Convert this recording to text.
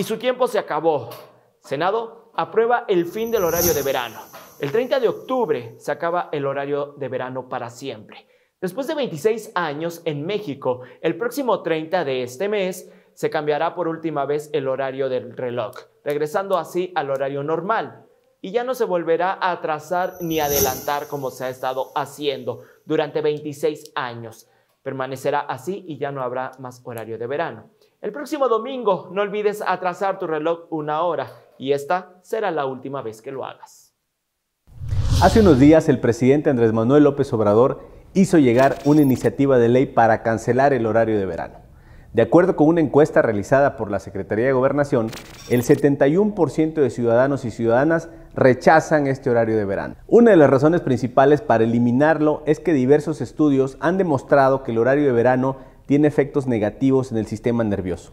y su tiempo se acabó. Senado aprueba el fin del horario de verano. El 30 de octubre se acaba el horario de verano para siempre. Después de 26 años en México, el próximo 30 de este mes se cambiará por última vez el horario del reloj, regresando así al horario normal. Y ya no se volverá a atrasar ni adelantar como se ha estado haciendo durante 26 años. Permanecerá así y ya no habrá más horario de verano. El próximo domingo no olvides atrasar tu reloj una hora y esta será la última vez que lo hagas. Hace unos días el presidente Andrés Manuel López Obrador hizo llegar una iniciativa de ley para cancelar el horario de verano. De acuerdo con una encuesta realizada por la Secretaría de Gobernación, el 71% de ciudadanos y ciudadanas rechazan este horario de verano. Una de las razones principales para eliminarlo es que diversos estudios han demostrado que el horario de verano tiene efectos negativos en el sistema nervioso.